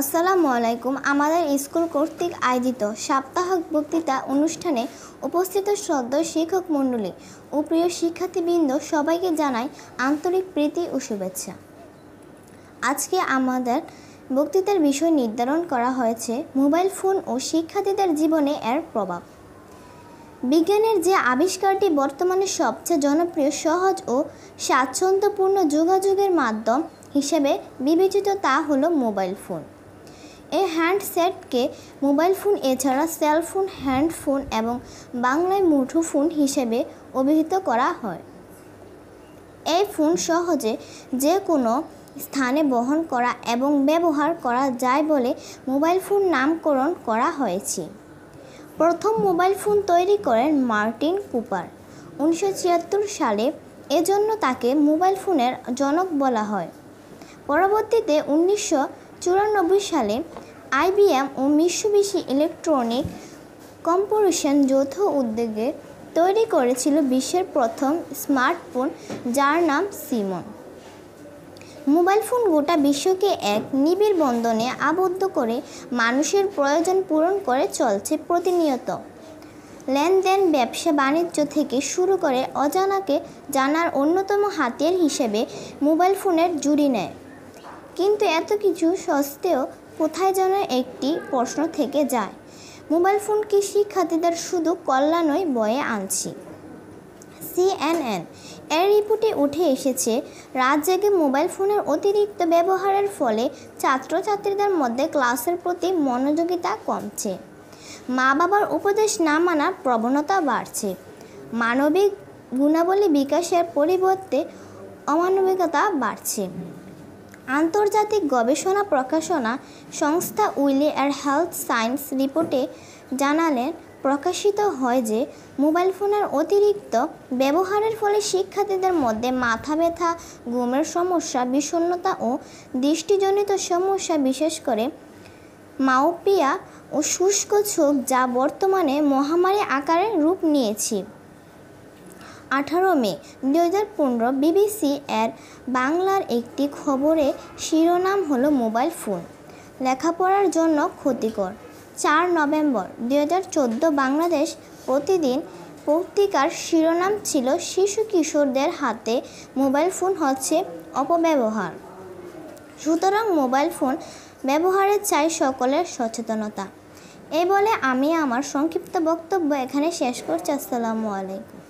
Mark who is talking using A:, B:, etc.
A: আসসালামু আলাইকুম আমাদের স্কুল কর্তৃক আয়োজিত সাপ্তাহিক বক্তৃতা অনুষ্ঠানে উপস্থিত শ্রদ্ধ শিক্ষক মণ্ডলী ও প্রিয় শিক্ষার্থীবৃন্দ সবাইকে জানাই আন্তরিক প্রীতি ও শুভেচ্ছা আজকে আমাদের বক্তৃতার বিষয় নির্ধারণ করা হয়েছে মোবাইল ফোন ও শিক্ষার্থীদের জীবনে এর প্রভাব বিজ্ঞানের যে আবিষ্কারটি বর্তমানে সবচেয়ে জনপ্রিয় সহজ ও স্বাচ্ছন্দ্যপূর্ণ যোগাযোগের মাধ্যম হিসেবে বিবেচিত তা হলো মোবাইল ফোন এই হ্যান্ডসেটকে মোবাইল ফোন এছাড়া সেলফোন হ্যান্ডফোন এবং বাংলায় মুঠোফোন হিসেবে অভিহিত করা হয় এই ফোন সহজে যে কোনো স্থানে বহন করা এবং ব্যবহার করা যায় বলে মোবাইল ফোন নামকরণ করা হয়েছে প্রথম মোবাইল ফোন তৈরি করেন মার্টিন কুপার উনিশশো সালে এজন্য তাকে মোবাইল ফোনের জনক বলা হয় পরবর্তীতে উনিশশো চুরানব্বই সালে আইবিএম ও মিশুবিশি ইলেকট্রনিক কম্পোরেশন যৌথ উদ্যোগে তৈরি করেছিল বিশ্বের প্রথম স্মার্টফোন যার নাম সিমন মোবাইল ফোন গোটা বিশ্বকে এক নিবিড় বন্ধনে আবদ্ধ করে মানুষের প্রয়োজন পূরণ করে চলছে প্রতিনিয়ত লেনদেন ব্যবসা বাণিজ্য থেকে শুরু করে অজানাকে জানার অন্যতম হাতিয়ার হিসেবে মোবাইল ফোনের জুড়ি নেয় কিন্তু এত কিছু সস্তেও কোথায় যেন একটি প্রশ্ন থেকে যায় মোবাইল ফোন কি শিক্ষার্থীদের শুধু কল্যাণই বয়ে আনছি সিএনএন এর রিপোর্টে উঠে এসেছে রাত জেগে মোবাইল ফোনের অতিরিক্ত ব্যবহারের ফলে ছাত্রছাত্রীদের মধ্যে ক্লাসের প্রতি মনোযোগিতা কমছে মা বাবার উপদেশ না মানার প্রবণতা বাড়ছে মানবিক গুণাবলী বিকাশের পরিবর্তে অমানবিকতা বাড়ছে আন্তর্জাতিক গবেষণা প্রকাশনা সংস্থা উইলি অ্যার হেলথ সায়েন্স রিপোর্টে জানালেন প্রকাশিত হয় যে মোবাইল ফোনের অতিরিক্ত ব্যবহারের ফলে শিক্ষার্থীদের মধ্যে মাথা ব্যথা ঘুমের সমস্যা বিষণ্নতা ও দৃষ্টিজনিত সমস্যা বিশেষ করে মাওপিয়া ও শুষ্ক ছোপ যা বর্তমানে মহামারী আকারে রূপ নিয়েছে আঠারো মে দু হাজার পনেরো বিবিসি এর বাংলার একটি খবরে শিরোনাম হলো মোবাইল ফোন লেখাপড়ার জন্য ক্ষতিকর চার নভেম্বর দু হাজার চোদ্দো বাংলাদেশ প্রতিদিন পত্রিকার শিরোনাম ছিল শিশু কিশোরদের হাতে মোবাইল ফোন হচ্ছে অপব্যবহার সুতরাং মোবাইল ফোন ব্যবহারে চাই সকলের সচেতনতা এ বলে আমি আমার সংক্ষিপ্ত বক্তব্য এখানে শেষ করছি আসসালামু আলাইকুম